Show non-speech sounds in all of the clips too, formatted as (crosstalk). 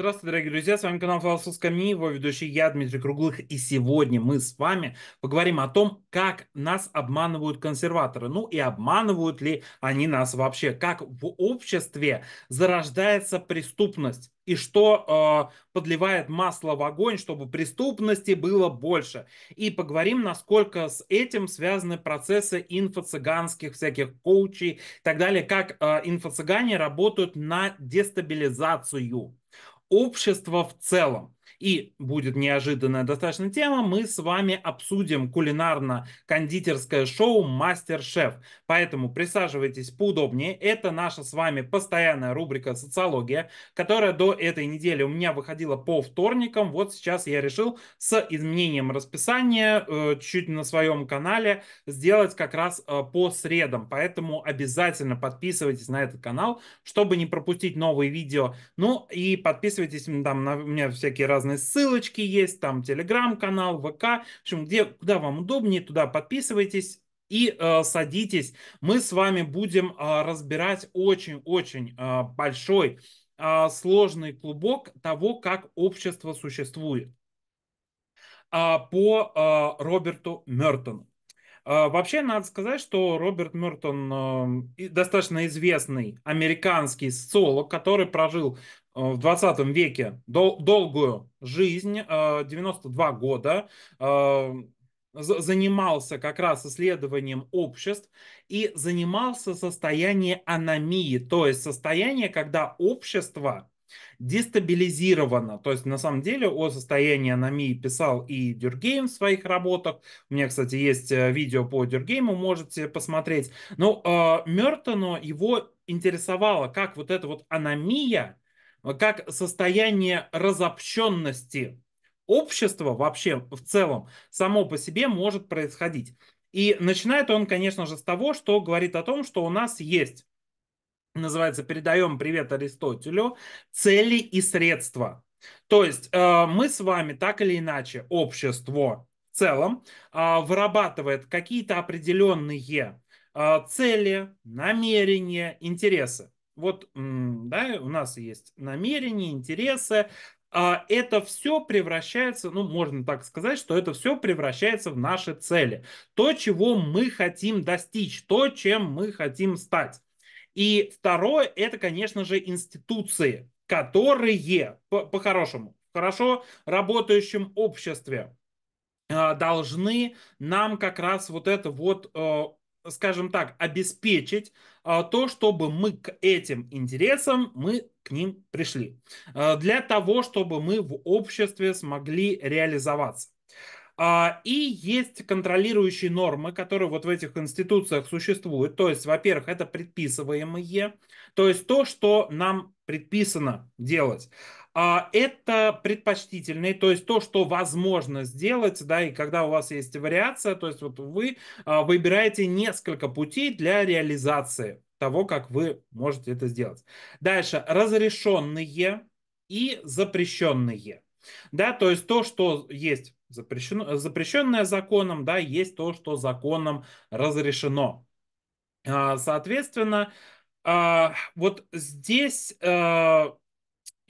Здравствуйте, дорогие друзья, с вами канал Философская Ми, его ведущий я, Дмитрий Круглых, и сегодня мы с вами поговорим о том, как нас обманывают консерваторы, ну и обманывают ли они нас вообще, как в обществе зарождается преступность и что э, подливает масло в огонь, чтобы преступности было больше. И поговорим, насколько с этим связаны процессы инфо-цыганских всяких коучей и так далее, как э, инфо-цыгане работают на дестабилизацию общество в целом. И будет неожиданная достаточно тема, мы с вами обсудим кулинарно-кондитерское шоу «Мастер-шеф». Поэтому присаживайтесь поудобнее. Это наша с вами постоянная рубрика «Социология», которая до этой недели у меня выходила по вторникам. Вот сейчас я решил с изменением расписания э, чуть на своем канале сделать как раз э, по средам. Поэтому обязательно подписывайтесь на этот канал, чтобы не пропустить новые видео. Ну и подписывайтесь там на у меня всякие разные разные ссылочки есть, там телеграм-канал, ВК, в общем, где, куда вам удобнее, туда подписывайтесь и э, садитесь. Мы с вами будем э, разбирать очень-очень э, большой э, сложный клубок того, как общество существует э, по э, Роберту Мертону. Э, вообще, надо сказать, что Роберт Мертон э, достаточно известный американский социолог, который прожил Э, в 20 веке дол- долгую жизнь, 92 э, года, э, занимался как раз исследованием обществ и занимался состоянием аномии, то есть состояние, когда общество дестабилизировано. То есть, на самом деле, о состоянии аномии писал и Дюргейм в своих работах. У меня, кстати, есть видео по Дюргейму, можете посмотреть. Но э, Мертону его интересовало, как вот эта вот аномия Э, как состояние разобщенности общества вообще в целом само по себе может происходить. И начинает он, конечно же, с того, что говорит о том, что у нас есть, называется, передаем привет Аристотелю, цели и средства. То есть э, мы с вами так или иначе, общество в целом э, вырабатывает какие-то определенные э, цели, намерения, интересы. Вот, да, у нас есть намерения, интересы, а это все превращается, ну, можно так сказать, что это все превращается в наши цели. То, чего мы хотим достичь, то, чем мы хотим стать. И второе, это, конечно же, институции, которые, по-хорошему, по хорошо работающем обществе, а, должны нам как раз вот это вот э, скажем так, обеспечить а, то, чтобы мы к этим интересам, мы к ним пришли. А, для того, чтобы мы в обществе смогли реализоваться. А, и есть контролирующие нормы, которые вот в этих конституциях существуют. То есть, во-первых, это предписываемые, то есть то, что нам предписано делать. А, это предпочтительный, то есть то, что возможно сделать, да, и когда у вас есть вариация, то есть вот вы а, выбираете несколько путей для реализации того, как вы можете это сделать. Дальше, разрешенные и запрещенные. Да, то есть то, что есть запрещено, запрещенное законом, да, есть то, что законом разрешено. А, соответственно, вот здесь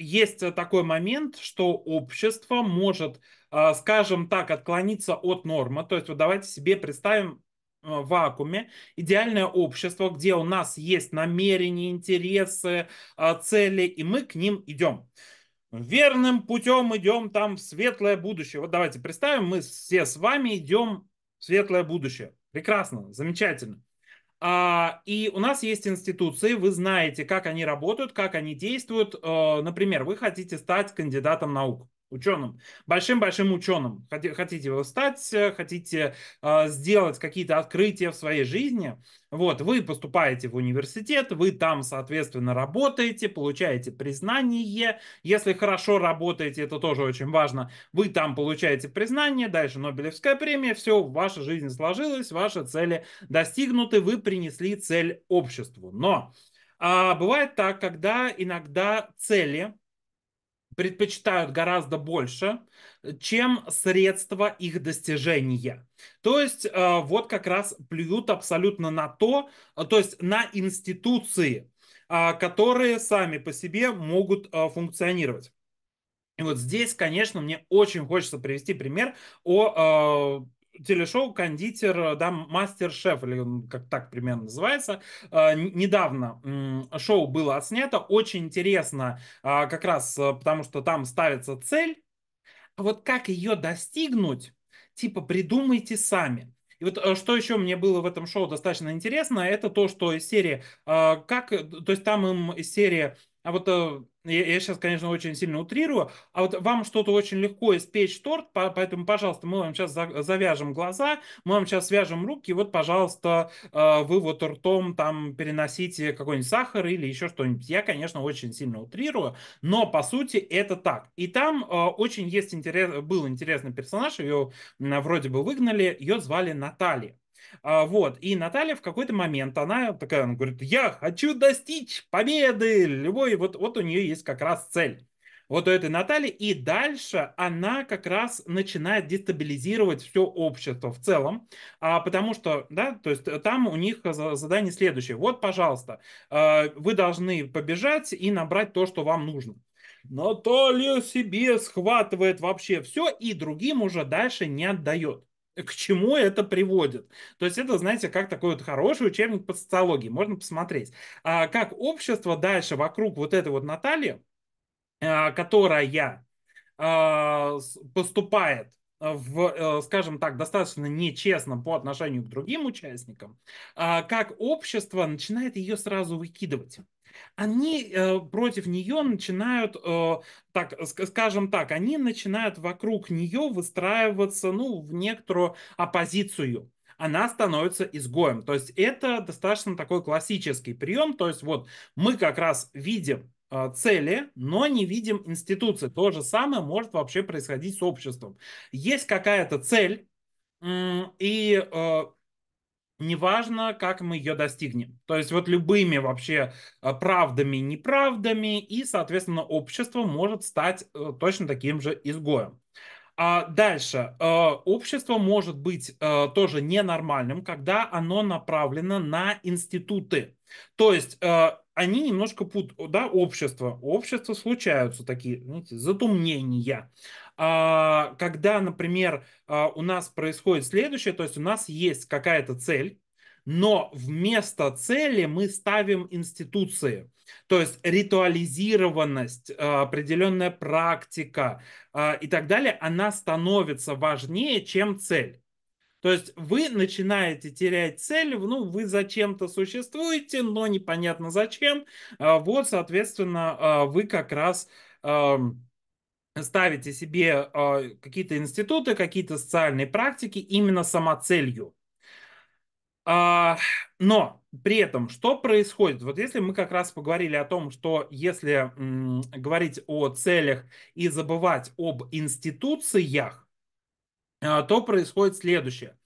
есть такой момент, что общество может, а, скажем так, отклониться от нормы. То есть вот давайте себе представим а, вакууме, идеальное общество, где у нас есть намерения, интересы, а, цели, и мы к ним идем. Верным путем идем там в светлое будущее. Вот давайте представим, мы все с вами идем в светлое будущее. Прекрасно, замечательно. А, и у нас есть институции, вы знаете, как они работают, как они действуют. Э, например, вы хотите стать кандидатом наук ученым, большим-большим ученым. Хотите вы стать, хотите э, сделать какие-то открытия в своей жизни, вот, вы поступаете в университет, вы там, соответственно, работаете, получаете признание. Если хорошо работаете, это тоже очень важно, вы там получаете признание, дальше Нобелевская премия, все, ваша жизнь сложилась, ваши цели достигнуты, вы принесли цель обществу. Но а бывает так, когда иногда цели предпочитают гораздо больше, э, чем средства их достижения. То есть э, вот как раз плюют абсолютно на то, э, то есть на институции, а, которые сами по себе могут функционировать. И вот здесь, конечно, мне очень хочется привести пример о телешоу «Кондитер», э, да, «Мастер-шеф», или он как так примерно называется, э, недавно шоу было отснято, очень интересно э, как раз, потому что там ставится цель, а вот как ее достигнуть, типа придумайте сами. И вот что еще мне было в этом шоу достаточно интересно, это то, что из серии, как, то есть там им из серии, а вот я, я сейчас, конечно, очень сильно утрирую, а вот вам что-то очень легко испечь торт, поэтому, пожалуйста, мы вам сейчас завяжем глаза, мы вам сейчас свяжем руки, вот, пожалуйста, э, вы вот ртом там переносите какой-нибудь сахар или еще что-нибудь. Я, конечно, очень сильно утрирую, но, по сути, это так. И там э, очень есть интерес, был интересный персонаж, ее вроде бы выгнали, ее звали Наталья. А Вот. И Наталья в какой-то момент, она такая, она говорит, я хочу достичь победы, любой. Вот, вот у нее есть как раз цель. Вот у этой Натальи. И дальше она как раз начинает дестабилизировать все общество в целом. А, потому что, да, то есть э, там у них задание следующее. Вот, пожалуйста, а, вы должны побежать и набрать то, что вам нужно. Наталья себе схватывает вообще все и другим уже дальше не отдает. Э, к чему это приводит. То есть это, знаете, как такой вот хороший учебник по социологии, можно посмотреть. А как общество дальше вокруг вот этой вот Натальи, а, которая а, поступает в, э, скажем так, достаточно нечестно по отношению к другим участникам, а, как общество начинает ее сразу выкидывать они э, против нее начинают, э, так, скажем так, они начинают вокруг нее выстраиваться, ну, в некоторую оппозицию она становится изгоем. То есть это достаточно такой классический прием. То есть вот мы как раз видим э, цели, но не видим институции. То же самое может вообще происходить с обществом. Есть какая-то цель, и э, неважно, как мы ее достигнем. То есть вот любыми вообще э, правдами, неправдами, и, соответственно, общество может стать э, точно таким же изгоем. А дальше. Э, общество может быть тоже ненормальным, когда оно направлено на институты. То есть они немножко пут, да, общество. Общество случаются такие, знаете, затумнения. А, когда, например, а, у нас происходит следующее, то есть у нас есть какая-то цель, но вместо цели мы ставим институции. То есть ритуализированность, а, определенная практика и так далее, она становится важнее, чем цель. То есть вы начинаете терять цель, ну, вы зачем-то существуете, но непонятно зачем. Вот, соответственно, вы как раз ставите себе э, какие-то институты, какие-то социальные практики именно самоцелью. А, но при этом что происходит? Вот если мы как раз поговорили о том, что если м, говорить о целях и забывать об институциях, э, то происходит следующее.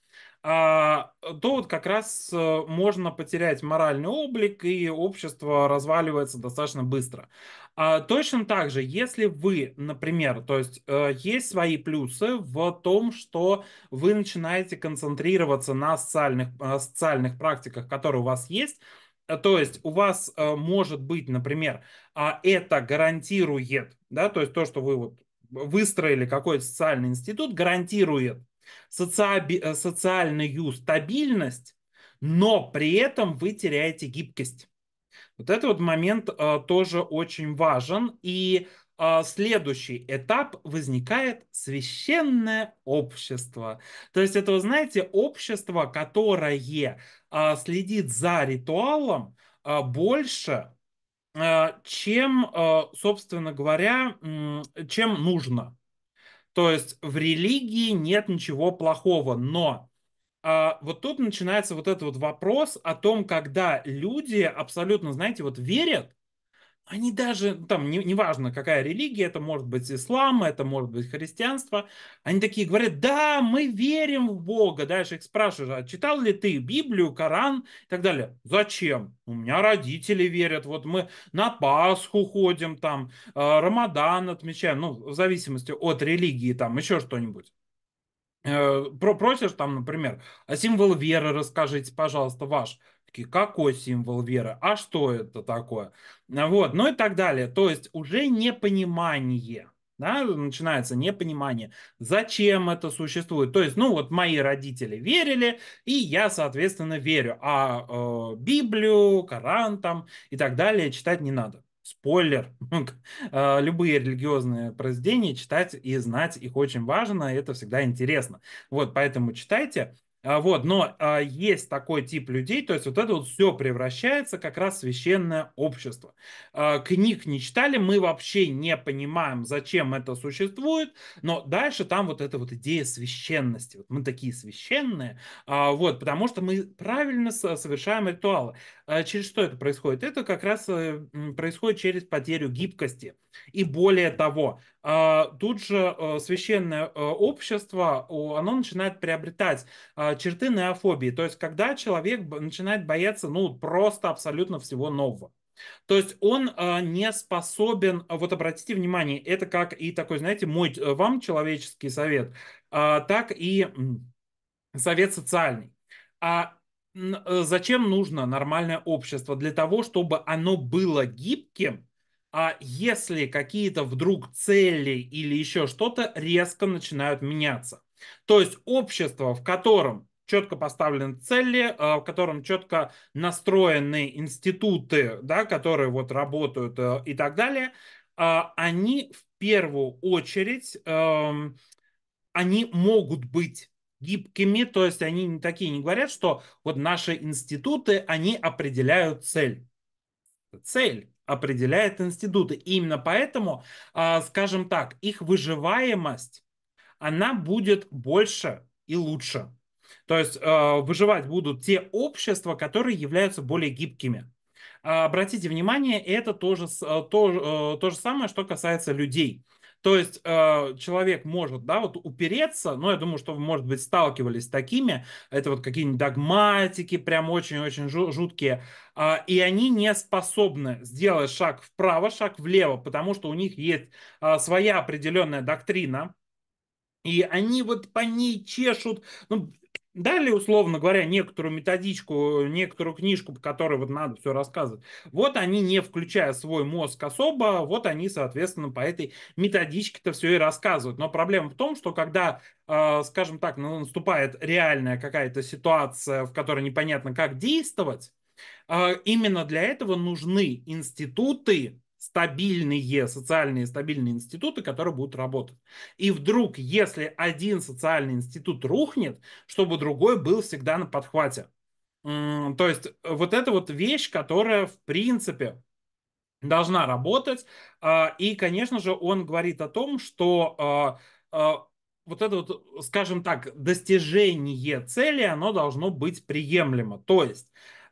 А, то вот как раз э, можно потерять моральный облик, и общество разваливается достаточно быстро. А, точно так же, если вы, например, то есть э, есть свои плюсы в том, что вы начинаете концентрироваться на социальных, э, социальных практиках, которые у вас есть, то есть у вас может быть, например, а, это гарантирует, да, то есть то, что вы вот выстроили какой-то социальный институт, гарантирует Э, социальную стабильность, но при этом вы теряете гибкость. Вот этот вот момент э, тоже очень важен. И э, следующий этап возникает священное общество. То есть это, вы знаете, общество, которое э, следит за ритуалом э, больше, э, чем, э, собственно говоря, э, чем нужно. То есть в религии нет ничего плохого, но а, вот тут начинается вот этот вот вопрос о том, когда люди абсолютно, знаете, вот верят, они даже, ну, там, неважно, не, не какая религия, это может быть ислам, это может быть христианство, они такие говорят, да, мы верим в Бога. Дальше их спрашивают, а читал ли ты Библию, Коран и так далее. Зачем? У меня родители верят, вот мы на Пасху ходим, там, а, Рамадан отмечаем, ну, в зависимости от религии, там, еще что-нибудь э, про просишь там, например, «А символ веры расскажите, пожалуйста, ваш русский, какой символ веры, а что это такое, а вот, ну и так далее. То есть уже непонимание, да, начинается непонимание, зачем это существует. То есть, ну вот мои родители верили, и я, соответственно, верю, а э, Библию, Коран там и так далее читать не надо спойлер, (laughs) ну, э, любые религиозные произведения читать и знать их очень важно, и это всегда интересно. Вот, поэтому читайте. А, вот, но а, есть такой тип людей, то есть вот это вот все превращается как раз в священное общество. А, книг не читали, мы вообще не понимаем, зачем это существует, но дальше там вот эта вот идея священности. Вот мы такие священные, а, вот, потому что мы правильно совершаем ритуалы. А, через что это происходит? Это как раз э, происходит через потерю гибкости. И более того, а, тут же э, священное э, общество, оно начинает приобретать а, черты неофобии. То есть, когда человек начинает бояться, ну, просто абсолютно всего нового. То есть он э, не способен, вот обратите внимание, это как и такой, знаете, мой вам человеческий совет, э, так и совет социальный. А Э, зачем нужно нормальное общество? Для того, чтобы оно было гибким, а если какие-то вдруг цели или еще что-то резко начинают меняться. То есть общество, в котором четко поставлены цели, э, в котором четко настроены институты, да, которые вот работают э, и так далее, а они в первую очередь, эм, они могут быть гибкими, то есть они не такие, не говорят, что вот наши институты, они определяют цель. Цель определяет институты. И именно поэтому, а, скажем так, их выживаемость, она будет больше и лучше. То есть а, выживать будут те общества, которые являются более гибкими. А, обратите внимание, это то же, э, то, то же самое, что касается людей. То есть э, человек может, да, вот упереться, но я думаю, что вы, может быть, сталкивались с такими, это вот какие-нибудь догматики, прям очень-очень жуткие, э, и они не способны сделать шаг вправо, шаг влево, потому что у них есть э, своя определенная доктрина, и они вот по ней чешут. Ну, Дали, условно говоря, некоторую методичку, некоторую книжку, по которой вот надо все рассказывать. Вот они, не включая свой мозг особо, вот они, соответственно, по этой методичке-то все и рассказывают. Но проблема в том, что когда, а, скажем так, ну, наступает реальная какая-то ситуация, в которой непонятно, как действовать, а, именно для этого нужны институты, стабильные, социальные стабильные институты, которые будут работать. И вдруг, если один социальный институт рухнет, чтобы другой был всегда на подхвате. То есть э, вот эта вот вещь, которая в принципе должна работать. А, и, конечно же, он говорит о том, что а, а, вот это вот, скажем так, достижение цели, оно должно быть приемлемо. То есть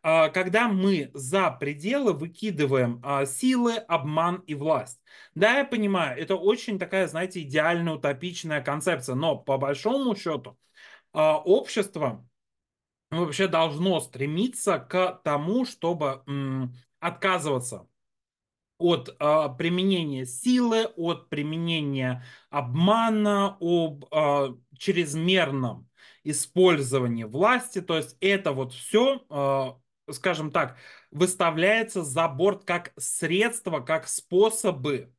а, когда мы за пределы выкидываем а, силы, обман и власть. Да, я понимаю, это очень такая, знаете, идеальная утопичная концепция, но по большому счету а, общество вообще должно стремиться к тому, чтобы отказываться от э, применения силы, от применения обмана, об э, чрезмерном использовании власти. То есть это вот все скажем так, выставляется за борт как средство, как способы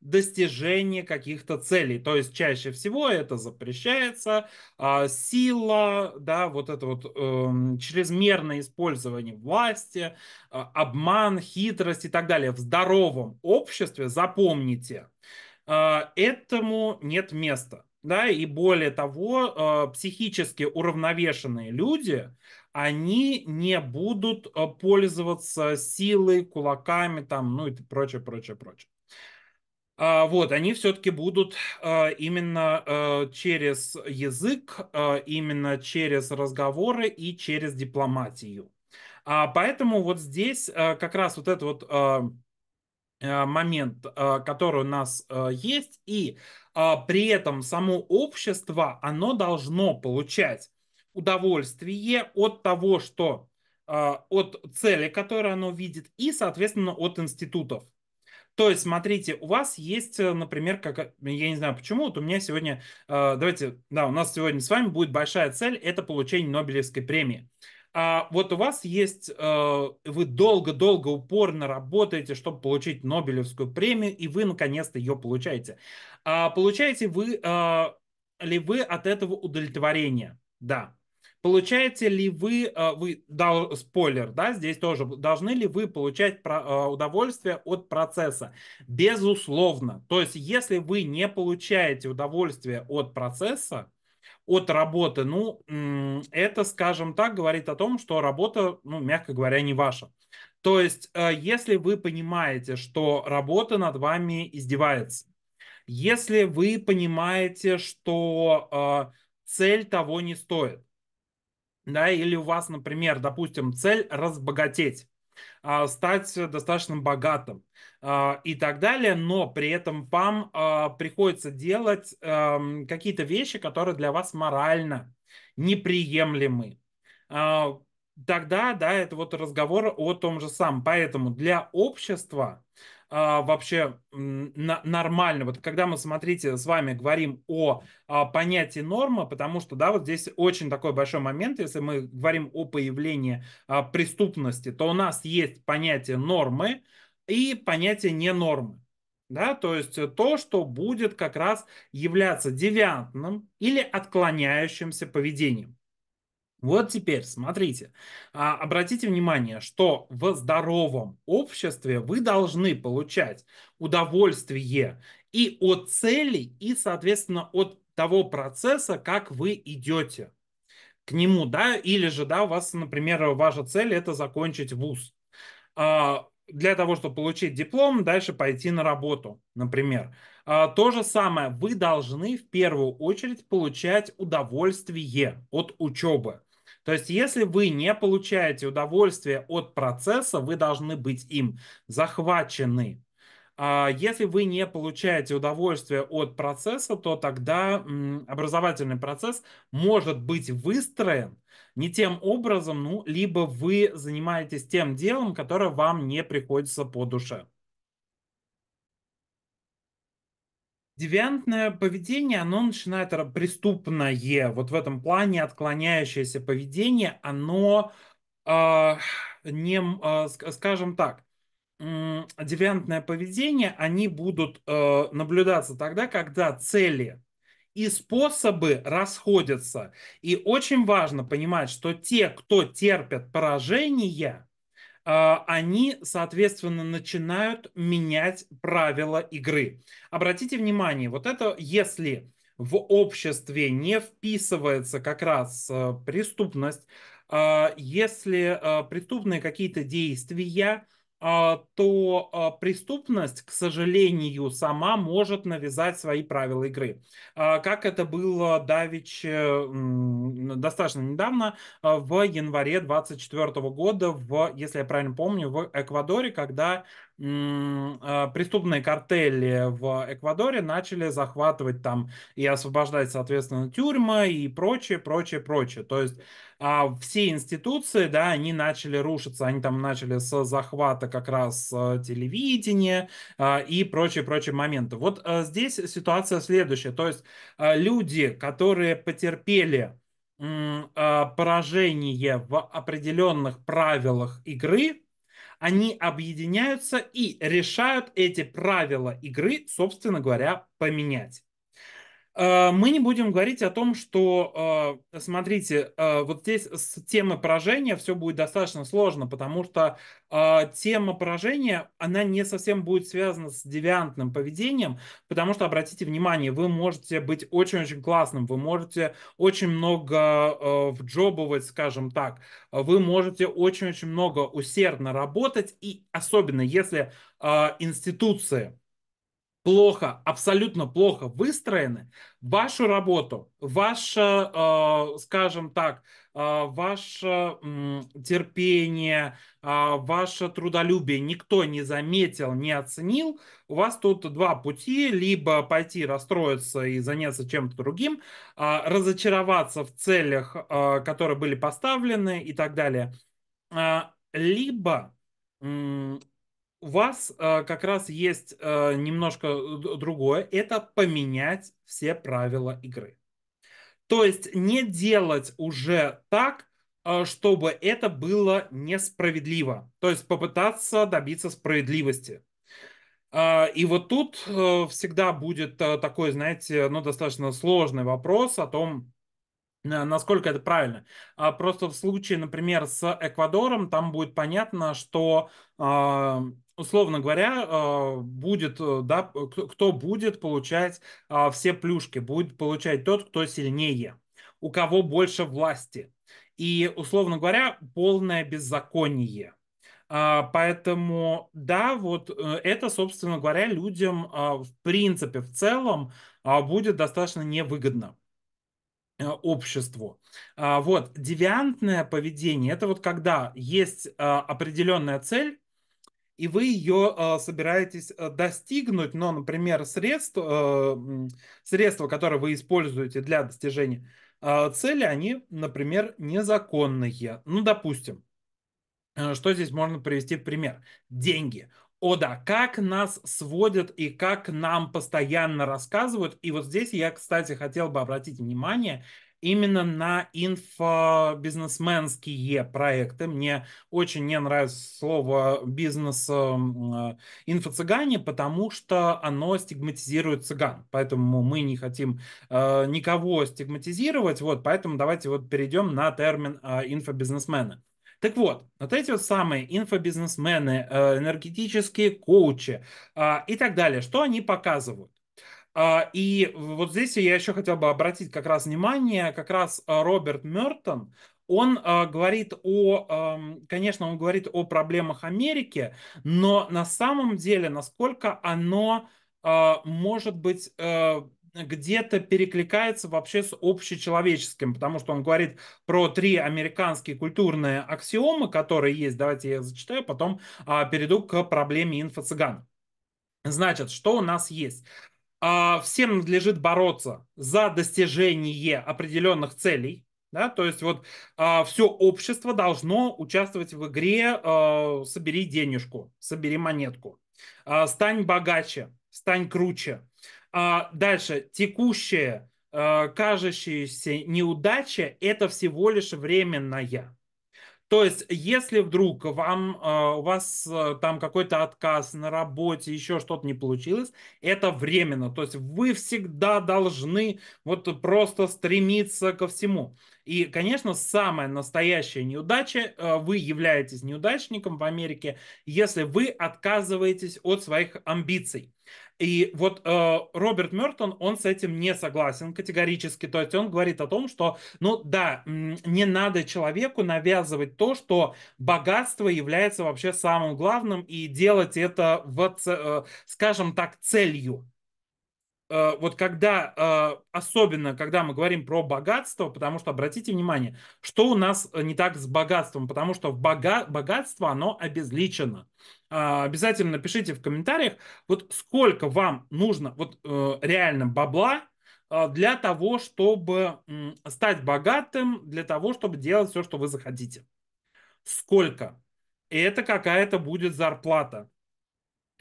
достижения каких-то целей. То есть чаще всего это запрещается, а сила, да, вот это вот э, чрезмерное использование власти, э, обман, хитрость и так далее в здоровом обществе, запомните, э, этому нет места да, и более того, э, психически уравновешенные люди, они не будут э, пользоваться силой, кулаками, там, ну и прочее, прочее, прочее. А, вот, они все-таки будут э, именно через язык, именно через разговоры и через дипломатию. А, поэтому вот здесь как раз вот этот вот момент, который у нас есть. И а, при этом само общество, оно должно получать удовольствие от того, что а, от цели, которую оно видит, и, соответственно, от институтов. То есть, смотрите, у вас есть, э, например, как я не знаю почему, вот у меня сегодня, а, давайте, да, у нас сегодня с вами будет большая цель, это получение Нобелевской премии а вот у вас есть, э, вы долго-долго упорно работаете, чтобы получить Нобелевскую премию, и вы наконец-то ее получаете. А получаете вы а, ли вы от этого удовлетворение? Да. Получаете ли вы, а, вы дал спойлер, да, здесь тоже, должны ли вы получать удовольствие от процесса? Безусловно. То есть, если вы не получаете удовольствие от процесса, от работы, ну, это, скажем так, говорит о том, что работа, ну, мягко говоря, не ваша. То есть, э, если вы понимаете, что работа над вами издевается, если вы понимаете, что э, цель того не стоит, да, или у вас, например, допустим, цель разбогатеть, а, стать достаточно богатым, а, и так далее, но при этом вам а, приходится делать эм, какие-то вещи, которые для вас морально неприемлемы. А, тогда, да, это вот разговор о том же самом. Поэтому для общества вообще нормально. Вот когда мы, смотрите, с вами говорим о понятии нормы, потому что, да, вот здесь очень такой большой момент, если мы говорим о появлении преступности, то у нас есть понятие нормы, и понятие не нормы. Да, то есть э, то, что будет как раз являться девиантным или отклоняющимся поведением. Вот теперь смотрите, а, обратите внимание, что в здоровом обществе вы должны получать удовольствие и от целей, и, соответственно, от того процесса, как вы идете к нему, да, или же, да, у вас, например, ваша цель это закончить вуз. А для того, чтобы получить диплом, дальше пойти на работу, например. А, то же самое, вы должны в первую очередь получать удовольствие от учебы. То есть, если вы не получаете удовольствие от процесса, вы должны быть им захвачены. А, если вы не получаете удовольствие от процесса, то тогда образовательный процесс может быть выстроен не тем образом, ну, либо вы занимаетесь тем делом, которое вам не приходится по душе. Девиантное поведение, оно начинает преступное, вот в этом плане отклоняющееся поведение, оно, э, не, э, скажем так, девиантное поведение, они будут э, наблюдаться тогда, когда цели и способы расходятся. И очень важно понимать, что те, кто терпят поражение, э, они, соответственно, начинают менять правила игры. Обратите внимание, вот это если в обществе не вписывается как раз э, преступность, э, если э, преступные какие-то действия, а, то а, преступность, к сожалению, сама может навязать свои правила игры. А, как это было давич достаточно недавно, в январе 2024 года, в, если я правильно помню, в Эквадоре, когда а, преступные картели в Эквадоре начали захватывать там и освобождать, соответственно, тюрьмы и прочее, прочее, прочее. То есть а, все институции, да, они начали рушиться, они там начали с захвата как раз э, телевидения а, и прочие-прочие моменты. Вот э, здесь ситуация следующая, то есть э, люди, которые потерпели поражение в определенных правилах игры, они объединяются и решают эти правила игры, собственно говоря, поменять. Э, мы не будем говорить о том, что, э, смотрите, э, вот здесь с темы поражения все будет достаточно сложно, потому что тема поражения, она не совсем будет связана с девиантным поведением, потому что, обратите внимание, вы можете быть очень-очень классным, вы можете очень много вджобывать, скажем так, вы можете очень-очень много усердно работать, и особенно если институции, плохо, абсолютно плохо выстроены, вашу работу, ваше, э, скажем так, э, ваше терпение, э, ваше трудолюбие никто не заметил, не оценил, у вас тут два пути, либо пойти расстроиться и заняться чем-то другим, разочароваться в целях, которые были поставлены и так далее, либо у вас э, как раз есть э, немножко э, другое. Это поменять все правила игры. То есть не делать уже так, чтобы это было несправедливо. То есть попытаться добиться справедливости. А, и вот тут всегда будет такой, знаете, ну, достаточно сложный вопрос о том, Э, насколько это правильно. А просто в случае, например, с Эквадором, там будет понятно, что а, условно говоря, а, будет, э, да, кто будет получать а, все плюшки, будет получать тот, кто сильнее, у кого больше власти. И, условно говоря, полное беззаконие. Поэтому, да, вот э, это, собственно говоря, людям в принципе, в целом будет достаточно невыгодно. Э, обществу. А, вот, девиантное поведение – это вот когда есть э, определенная цель, и вы ее э, собираетесь достигнуть, но, например, средства, средства, которые вы используете для достижения цели, они, например, незаконные. Ну, допустим, что здесь можно привести в пример? Деньги. О да, как нас сводят и как нам постоянно рассказывают. И вот здесь я, кстати, хотел бы обратить внимание именно на инфобизнесменские проекты. Мне очень не нравится слово бизнес эм, э, инфо-цыгане, потому что оно стигматизирует цыган. Поэтому мы не хотим э, никого стигматизировать. Вот, поэтому давайте вот перейдем на термин э, инфобизнесмена. Так вот, вот эти вот самые инфобизнесмены, э, энергетические коучи а, и так далее, что они показывают? А, и вот здесь я еще хотел бы обратить как раз внимание, как раз э, Роберт Мертон, он э, говорит о, эм, конечно, он говорит о проблемах Америки, но на самом деле, насколько оно может быть где-то перекликается вообще с общечеловеческим, потому что он говорит про три американские культурные аксиомы, которые есть. Давайте я их зачитаю, потом а, перейду к проблеме инфо-цыган. Значит, что у нас есть? А, всем надлежит бороться за достижение определенных целей, да, то есть вот а, все общество должно участвовать в игре а, «собери денежку», «собери монетку», а, «стань богаче», «стань круче», а дальше, текущая, кажущаяся неудача – это всего лишь временная. То есть, если вдруг вам, а, у вас а, там какой-то отказ на работе, еще что-то не получилось, это временно. То есть, вы всегда должны вот просто стремиться ко всему. И, конечно, самая настоящая неудача, э, вы являетесь неудачником в Америке, если вы отказываетесь от своих амбиций. И вот э, Роберт Мертон, он с этим не согласен категорически. То есть он говорит о том, что, ну да, не надо человеку навязывать то, что богатство является вообще самым главным, и делать это, в, э, скажем так, целью. Э, вот когда, э, особенно когда мы говорим про богатство, потому что обратите внимание, что у нас э, не так с богатством, потому что бога, богатство, оно обезличено. А, обязательно напишите в комментариях, вот сколько вам нужно вот реально бабла для того, чтобы стать богатым, для того, чтобы делать все, что вы захотите. Сколько? И это какая-то будет зарплата.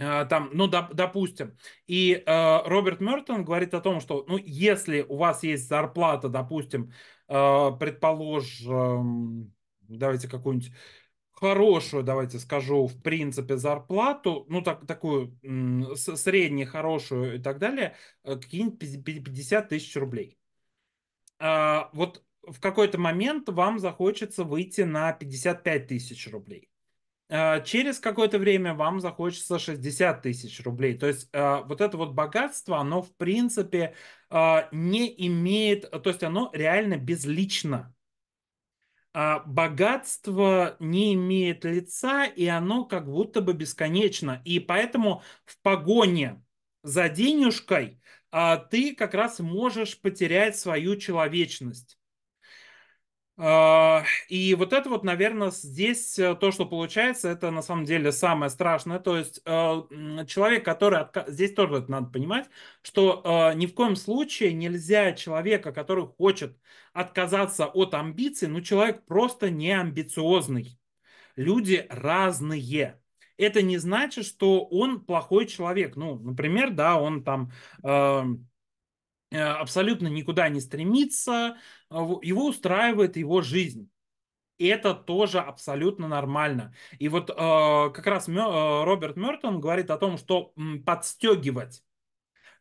А, там, ну, доп, допустим, и э, Роберт Мертон говорит о том, что, ну, если у вас есть зарплата, допустим, э, предположим, давайте какую-нибудь хорошую, давайте скажу, в принципе, зарплату, ну, так, такую среднюю, хорошую и так далее, э, какие-нибудь 50 тысяч рублей. Э, вот в какой-то момент вам захочется выйти на 55 тысяч рублей. А, через какое-то время вам захочется 60 тысяч рублей. То есть а, вот это вот богатство, оно в принципе а, не имеет, то есть оно реально безлично. Богатство не имеет лица, и оно как будто бы бесконечно. И поэтому в погоне за денежкой ты как раз можешь потерять свою человечность. А, и вот это вот, наверное, здесь э, то, что получается, это на самом деле самое страшное. То есть э, человек, который... Отка... Здесь тоже это надо понимать, что э, ни в коем случае нельзя человека, который хочет отказаться от амбиций, ну, человек просто не амбициозный. Люди разные это не значит, что он плохой человек. Ну, например, да, он там эм, абсолютно никуда не стремится, а, его устраивает его жизнь. И это тоже абсолютно нормально. И вот э, как раз Мё, э, Роберт Мертон говорит о том, что м, подстегивать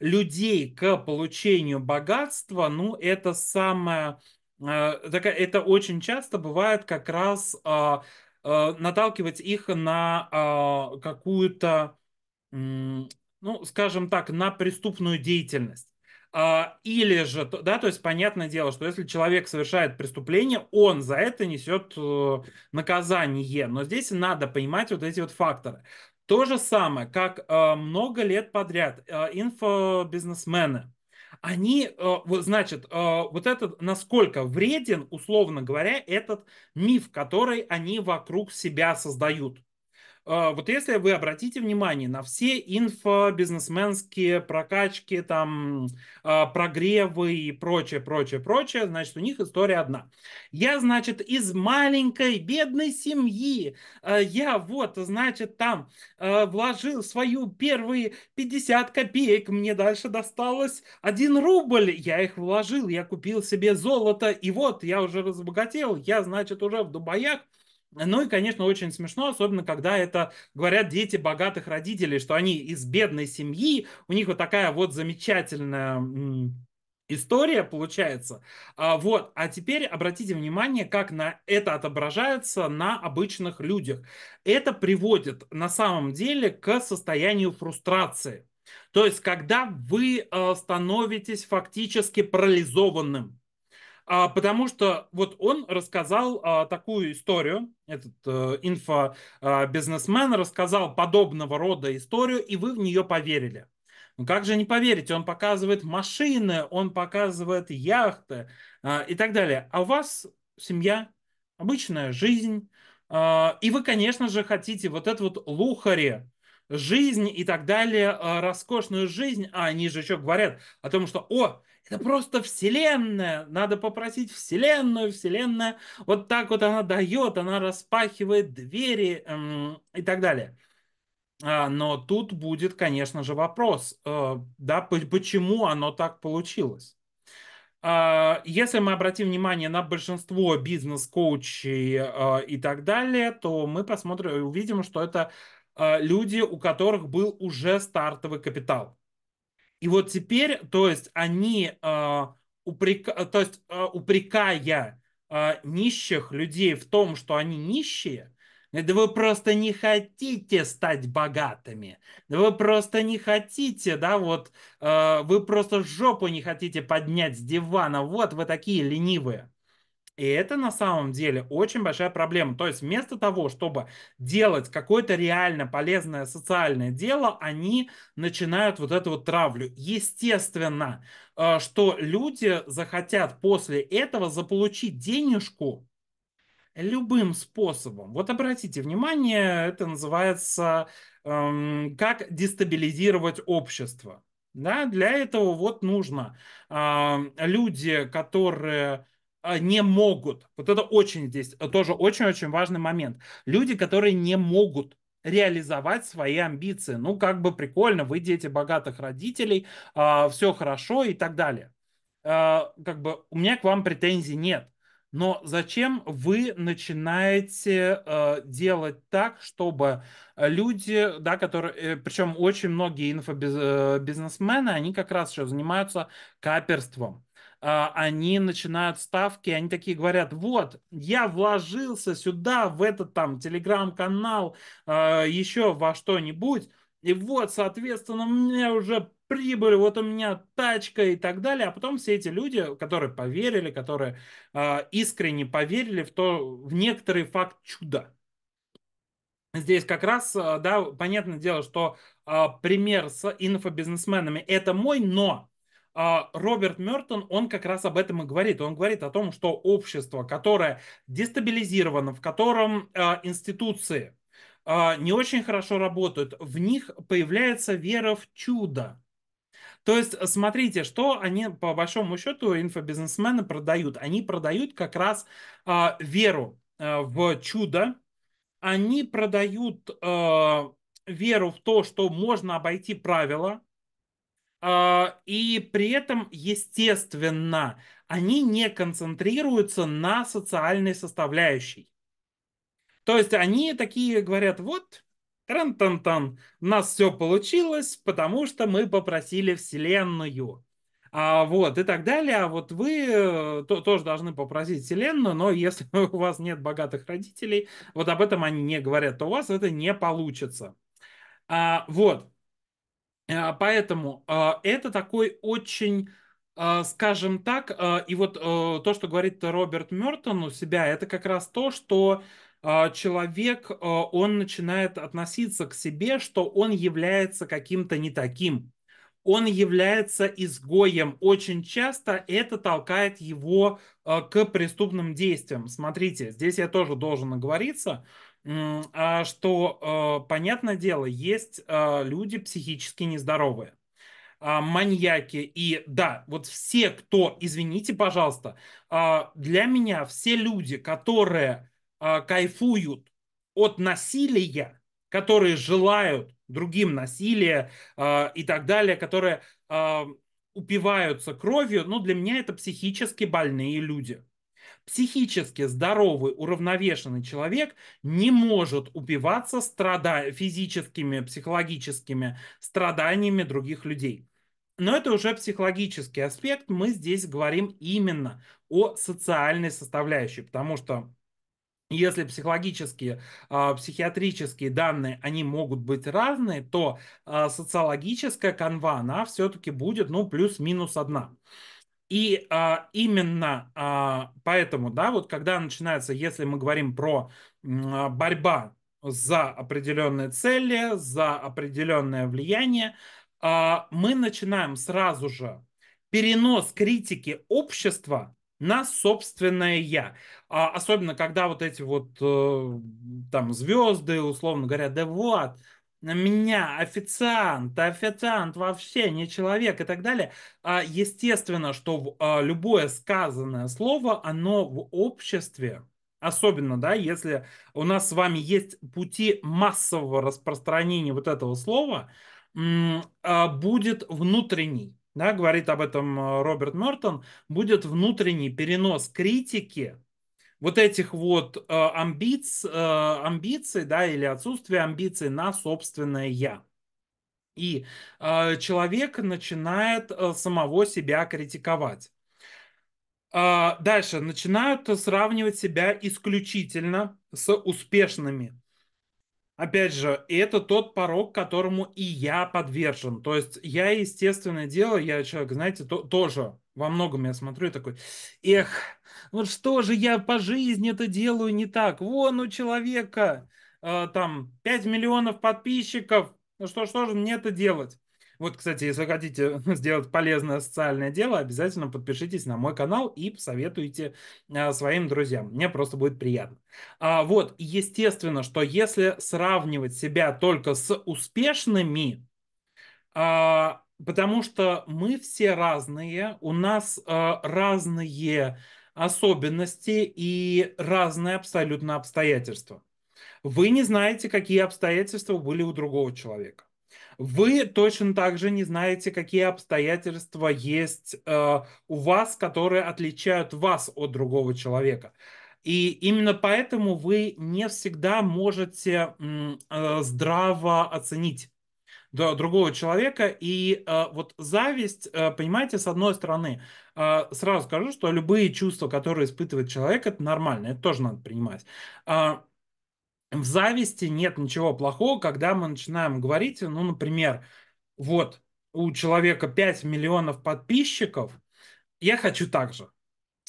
людей к получению богатства, ну, это самое, э, такая, это очень часто бывает как раз э, э, наталкивать их на э, какую-то, э, ну, скажем так, на преступную деятельность а, или же, да, то есть понятное дело, что если человек совершает преступление, он за это несет э, наказание. Но здесь надо понимать вот эти вот факторы. То же самое, как э, много лет подряд э, инфобизнесмены, они, значит, вот этот, насколько вреден, условно говоря, этот миф, который они вокруг себя создают. А, вот если вы обратите внимание на все инфобизнесменские прокачки, там, а, прогревы и прочее, прочее, прочее, значит, у них история одна. Я, значит, из маленькой бедной семьи, а, я вот, значит, там вложил свою первые 50 копеек, мне дальше досталось 1 рубль, я их вложил, я купил себе золото, и вот, я уже разбогател, я, значит, уже в дубаях, ну и, конечно, очень смешно, особенно когда это говорят дети богатых родителей, что они из бедной семьи, у них вот такая вот замечательная история получается. А, вот, а теперь обратите внимание, как на это отображается на обычных людях. Это приводит на самом деле к состоянию фрустрации. То есть, когда вы э, становитесь фактически парализованным, а, потому что вот он рассказал а, такую историю, этот э, инфобизнесмен а, рассказал подобного рода историю, и вы в нее поверили. Ну, как же не поверить? Он показывает машины, он показывает яхты а, и так далее. А у вас семья, обычная жизнь, и вы, конечно же, хотите вот это вот лухари, жизнь и так далее, роскошную жизнь. А они же еще говорят о том, что, о, это просто вселенная. Надо попросить вселенную, вселенная. Вот так вот она дает, она распахивает двери эм, и так далее. А, но тут будет, конечно же, вопрос, э, да, почему оно так получилось. А, если мы обратим внимание на большинство бизнес-коучей э, и так далее, то мы посмотрим, увидим, что это э, люди, у которых был уже стартовый капитал. И вот теперь, то есть они, э, упрека, то есть, э, упрекая э, нищих людей в том, что они нищие, да вы просто не хотите стать богатыми. Да вы просто не хотите, да, вот э, вы просто жопу не хотите поднять с дивана. Вот вы такие ленивые. И это на самом деле очень большая проблема. То есть вместо того, чтобы делать какое-то реально полезное социальное дело, они начинают вот эту вот травлю. Естественно, э, что люди захотят после этого заполучить денежку любым способом. Вот обратите внимание, это называется эм, как дестабилизировать общество. Да, для этого вот нужно э, люди, которые а, не могут. Вот это очень здесь э, тоже очень-очень важный момент. Люди, которые не могут реализовать свои амбиции. Ну, как бы прикольно, вы дети богатых родителей, а, все хорошо и так далее. А, как бы у меня к вам претензий нет. Но зачем вы начинаете э, делать так, чтобы э, люди, да, которые, э, причем очень многие инфобизнесмены, они как раз еще занимаются каперством а, они начинают ставки, они такие говорят, вот, я вложился сюда, в этот там телеграм-канал, а, еще во что-нибудь, и вот, соответственно, у меня уже прибыль, вот у меня тачка и так далее. А потом все эти люди, которые поверили, которые э, искренне поверили в то, в некоторый факт чуда. Здесь как раз, да, понятное дело, что э, пример с инфобизнесменами это мой, но а, Роберт Мертон, он как раз об этом и говорит. Он говорит о том, что общество, которое дестабилизировано, в котором а, институции а, не очень хорошо работают, в них появляется вера в чудо. То есть, смотрите, что они, по большому счету, инфобизнесмены продают. Они продают как раз веру в чудо, они продают веру в то, что можно обойти правила, а, и при этом, естественно, они не концентрируются на социальной составляющей. То есть они такие говорят, вот, тан тан тан у нас все получилось, потому что мы попросили Вселенную. А вот, и так далее. А вот вы э, то, тоже должны попросить Вселенную, но если (laughs) у вас нет богатых родителей, вот об этом они не говорят, то у вас это не получится. А, вот. А, поэтому а, это такой очень а, скажем так, и вот то, что говорит Роберт Мертон у себя, это как раз то, что человек, он начинает относиться к себе, что он является каким-то не таким. Он является изгоем. Очень часто это толкает его к преступным действиям. Смотрите, здесь я тоже должен оговориться – а что, э, понятное дело, есть э, люди психически нездоровые а, маньяки и да, вот все, кто, извините, пожалуйста, э, для меня все люди, которые кайфуют от насилия, которые желают другим насилия и так далее, которые упиваются кровью, ну для меня это психически больные люди. Психически здоровый, уравновешенный человек не может убиваться страда... физическими, психологическими страданиями других людей. Но это уже психологический аспект. Мы здесь говорим именно о социальной составляющей, потому что если психологические, а, психиатрические данные, они могут быть разные, то а, социологическая канва, она все-таки будет, ну, плюс-минус одна. И а, именно а, поэтому, да, вот когда начинается, если мы говорим про а, борьба за определенные цели, за определенное влияние, а, мы начинаем сразу же перенос критики общества на собственное я. А, особенно когда вот эти вот э, там звезды, условно говоря, да вот, на меня официант, официант вообще не человек и так далее. а Естественно, что а, любое сказанное слово, оно в обществе, особенно, да, если у нас с вами есть пути массового распространения вот этого слова, а, будет внутренний, да, говорит об этом а, Роберт Мертон, будет внутренний перенос критики вот этих вот э, амбиц, э, амбиций, да, или отсутствия амбиций на собственное я. И э, человек начинает э, самого себя критиковать. Э, дальше начинают сравнивать себя исключительно с успешными. Опять же, это тот порог, которому и я подвержен. То есть я, естественно, дело, я человек, знаете, то, тоже во многом я смотрю и такой, эх, вот что же я по жизни это делаю не так? Вон у человека э, там 5 миллионов подписчиков, ну что, что же мне это делать? Вот, кстати, если хотите (laughs) сделать полезное социальное дело, обязательно подпишитесь на мой канал и посоветуйте э, своим друзьям. Мне просто будет приятно. А Вот, естественно, что если сравнивать себя только с успешными, а, потому что мы все разные, у нас э, разные особенности и разные абсолютно обстоятельства. Вы не знаете, какие обстоятельства были у другого человека. Вы точно так же не знаете, какие обстоятельства есть э, у вас, которые отличают вас от другого человека. И именно поэтому вы не всегда можете э, здраво оценить до другого человека. И э, вот зависть, э, понимаете, с одной стороны, э, сразу скажу, что любые чувства, которые испытывает человек, это нормально, это тоже надо принимать. В зависти нет ничего плохого, когда мы начинаем говорить, ну, например, вот у человека 5 миллионов подписчиков, я хочу так же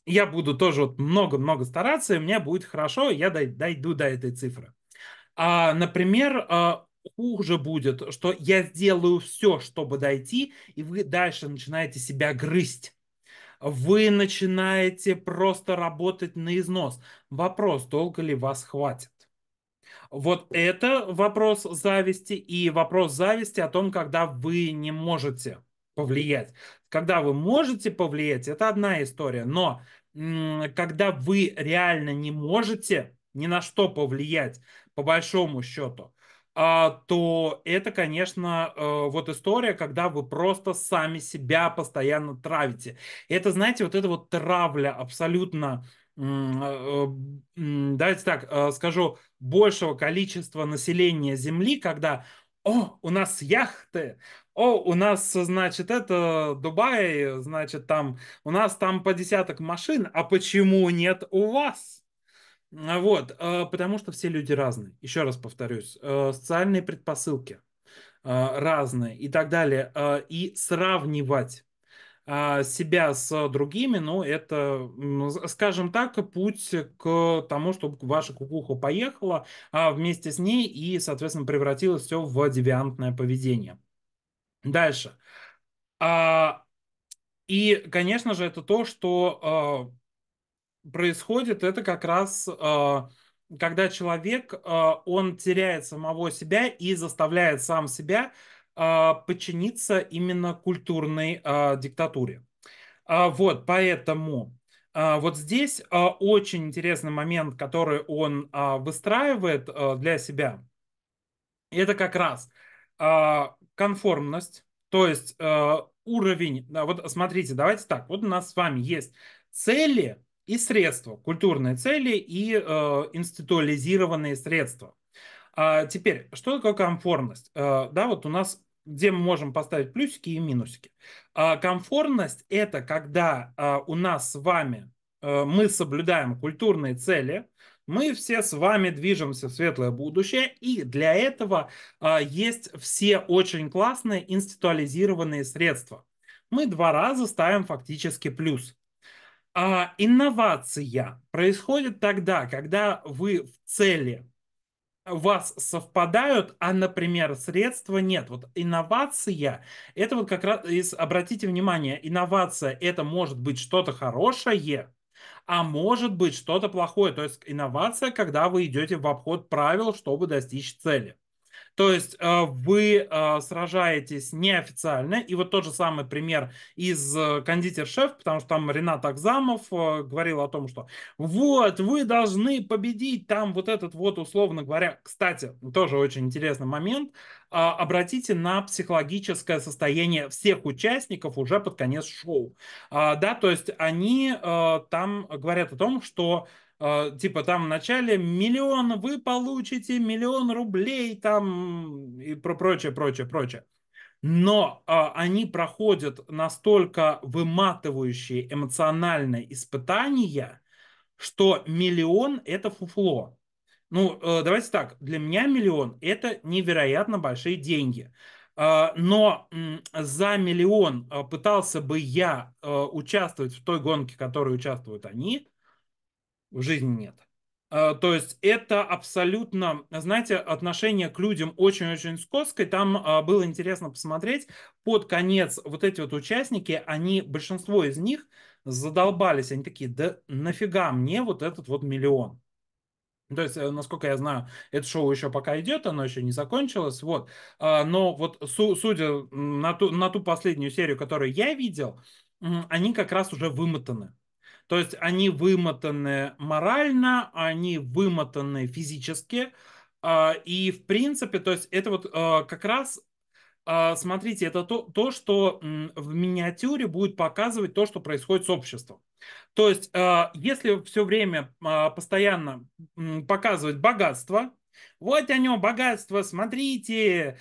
я буду тоже вот много-много стараться, и у меня будет хорошо, я дойду до этой цифры. А, например, хуже будет, что я сделаю все, чтобы дойти, и вы дальше начинаете себя грызть. Вы начинаете просто работать на износ. Вопрос, долго ли вас хватит? Вот это вопрос зависти и вопрос зависти о том, когда вы не можете повлиять. Когда вы можете повлиять, это одна история, но когда вы реально не можете ни на что повлиять, по большому счету, а, то это, конечно, э, вот история, когда вы просто сами себя постоянно травите. Это, знаете, вот эта вот травля абсолютно, э, э, давайте так скажу, большего количества населения Земли, когда о, у нас яхты, о, у нас, значит, это Дубай, значит, там, у нас там по десяток машин, а почему нет у вас? А, вот, а, потому что все люди разные. Еще раз повторюсь, а, социальные предпосылки разные и так далее. И сравнивать себя с другими, ну, это, скажем так, путь к тому, чтобы ваша кукуха поехала вместе с ней и, соответственно, превратилось все в девиантное поведение. Дальше. И, конечно же, это то, что происходит это как раз, а, когда человек, а, он теряет самого себя и заставляет сам себя а, подчиниться именно культурной диктатуре. Вот, поэтому вот здесь очень интересный момент, который он выстраивает для себя. Это как раз конформность, то есть уровень. Вот смотрите, давайте так. Вот у нас с вами есть цели, и средства, культурные цели и э, институализированные средства. А теперь, что такое комфортность? Э, да, вот у нас где мы можем поставить плюсики и минусики. А комфортность – это когда а, у нас с вами а, мы соблюдаем культурные цели, мы все с вами движемся в светлое будущее, и для этого а, есть все очень классные институализированные средства. Мы два раза ставим фактически плюс – а инновация происходит тогда, когда вы в цели вас совпадают, а, например, средства нет. Вот инновация, это вот как раз, обратите внимание, инновация, это может быть что-то хорошее, а может быть что-то плохое. То есть инновация, когда вы идете в обход правил, чтобы достичь цели. То есть а, вы а, сражаетесь неофициально. И вот тот же самый пример из э, кондитер-шеф, потому что там Ренат Акзамов э, говорил о том, что вот, вы должны победить там вот этот вот, условно говоря, кстати, тоже очень интересный момент, а, обратите на психологическое состояние всех участников уже под конец шоу. Да, то есть они э, там говорят о том, что Э, типа там в начале миллион вы получите, миллион рублей там и про прочее, прочее, прочее. Но э, они проходят настолько выматывающие эмоциональные испытания, что миллион это фуфло. Ну, э, давайте так, для меня миллион это невероятно большие деньги. Э, но за миллион пытался бы я э, участвовать в той гонке, в которой участвуют они, в жизни нет. Э, то есть это абсолютно, знаете, отношение к людям очень-очень скотское. Там а, было интересно посмотреть. Под конец вот эти вот участники, они, большинство из них задолбались. Они такие, да нафига мне вот этот вот миллион? То есть, э, насколько я знаю, это шоу еще пока идет, оно еще не закончилось. Вот. А, но вот судя на ту, на ту последнюю серию, которую я видел, они как раз уже вымотаны. То есть они вымотаны морально, они вымотаны физически. А, и в принципе, то есть это вот а, как раз, а, смотрите, это то, то что в миниатюре будет показывать то, что происходит с обществом. То есть если все время постоянно показывать богатство, вот о нем богатство, смотрите,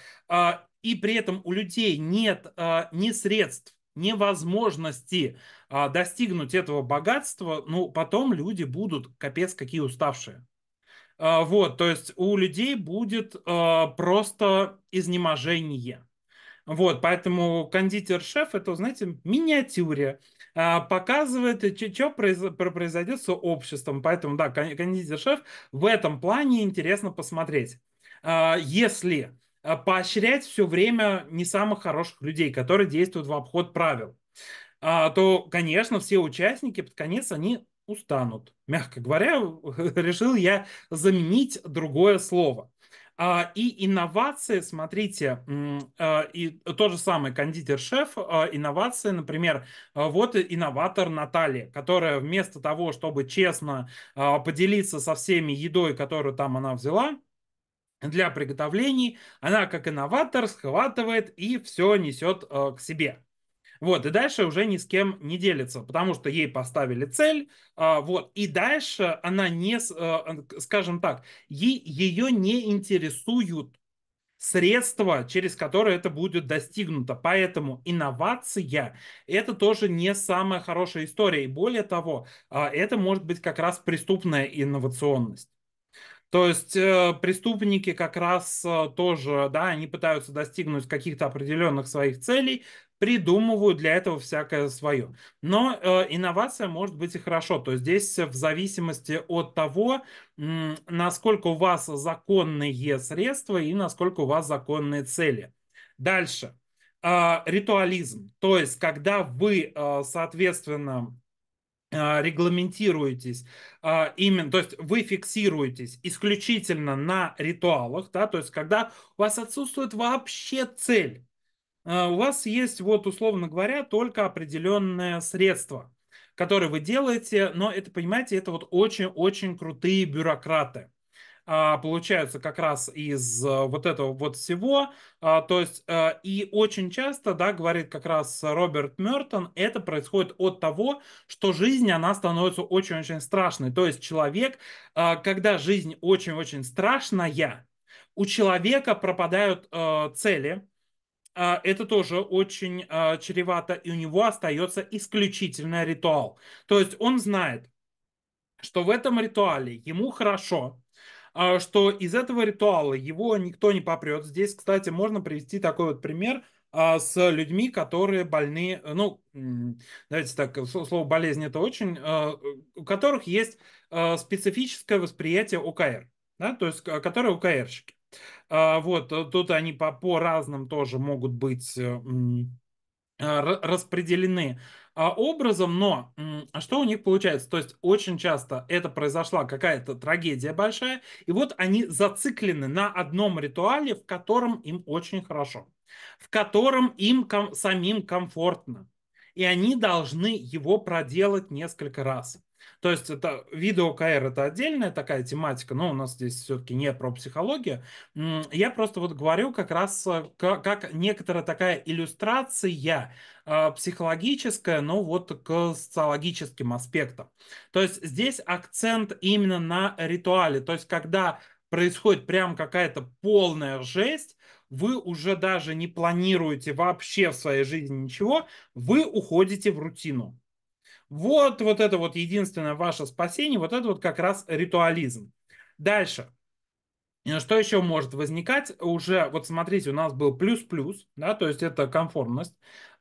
и при этом у людей нет ни средств, невозможности а, достигнуть этого богатства, ну, потом люди будут капец какие уставшие. А, вот, то есть у людей будет а, просто изнеможение. Вот, поэтому кондитер-шеф, это, знаете, миниатюре а, показывает, что произойдет с обществом. Поэтому, да, кондитер-шеф в этом плане интересно посмотреть. А, если Э, поощрять все время не самых хороших людей, которые действуют в обход правил, а, то, конечно, все участники под конец, они устанут. Мягко говоря, (laughs) решил я заменить другое слово. А, и инновации, смотрите, э, и то же самое. кондитер-шеф, э, инновации, например, вот инноватор Наталья, которая вместо того, чтобы честно поделиться со всеми едой, которую там она взяла, для приготовлений, она как инноватор схватывает и все несет э, к себе. Вот, и дальше уже ни с кем не делится, потому что ей поставили цель, э, вот, и дальше она не, э, скажем так, ей, ее не интересуют средства, через которые это будет достигнуто. Поэтому инновация – это тоже не самая хорошая история. И более того, а, это может быть как раз преступная инновационность. То есть э, преступники как раз э, тоже, да, они пытаются достигнуть каких-то определенных своих целей, придумывают для этого всякое свое. Но э, инновация может быть и хорошо. То есть здесь в зависимости от того, насколько у вас законные средства и насколько у вас законные цели. Дальше. Э, ритуализм. То есть когда вы, э, соответственно, а, регламентируетесь а, именно, то есть вы фиксируетесь исключительно на ритуалах, да, то есть когда у вас отсутствует вообще цель, а, у вас есть вот условно говоря только определенное средство, которое вы делаете, но это, понимаете, это вот очень-очень крутые бюрократы. А, получаются как раз из э, вот этого вот всего. А, то есть э, и очень часто, да, говорит как раз Роберт Мертон, это происходит от того, что жизнь, она становится очень-очень страшной. То есть человек, а, когда жизнь очень-очень страшная, у человека пропадают э, цели, это тоже очень чревато, и у него остается исключительно ритуал. То есть он знает, что в этом ритуале ему хорошо, а, что из этого ритуала его никто не попрет. Здесь, кстати, можно привести такой вот пример а, с людьми, которые больны, э, ну, давайте так, э, слово болезнь это очень, а, у которых есть специфическое восприятие ОКР, да, то есть которые ОКРщики. Вот, э, тут они по, по разным тоже могут быть а, распределены а, образом, но а что у них получается? То есть очень часто это произошла какая-то трагедия большая, и вот они зациклены на одном ритуале, в котором им очень хорошо, в котором им ком- самим комфортно, и они должны его проделать несколько раз. То есть это видео КР это отдельная такая тематика, но у нас здесь все-таки не про психологию. Я просто вот говорю как раз э, как некоторая такая иллюстрация э, психологическая, но вот к социологическим аспектам. То есть здесь акцент именно на ритуале. То есть когда происходит прям какая-то полная жесть, вы уже даже не планируете вообще в своей жизни ничего, вы уходите в рутину. Вот, вот это вот единственное ваше спасение, вот это вот как раз ритуализм. Дальше. Э, что еще может возникать? Уже, вот смотрите, у нас был плюс-плюс, да, то есть это конформность.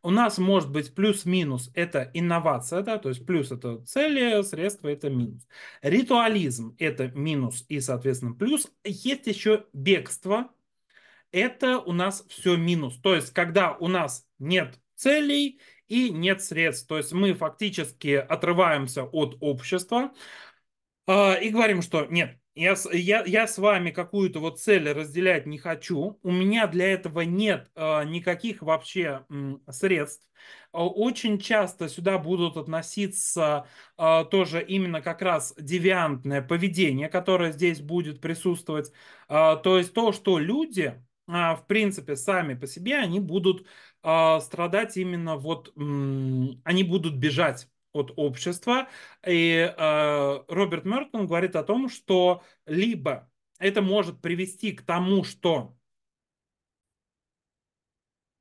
У нас может быть плюс-минус – это инновация, да, то есть плюс – это цели, средства – это минус. Ритуализм – это минус и, соответственно, плюс. Есть еще бегство – это у нас все минус. То есть, когда у нас нет целей, и нет средств. То есть мы фактически отрываемся от общества э, и говорим, что нет, я, я, я с вами какую-то вот цель разделять не хочу, у меня для этого нет э, никаких вообще м, средств. А очень часто сюда будут относиться э, тоже именно как раз девиантное поведение, которое здесь будет присутствовать. Э, то есть то, что люди в принципе, сами по себе они будут а, страдать именно вот, они будут бежать от общества. И а, Роберт Мертон говорит о том, что либо это может привести к тому, что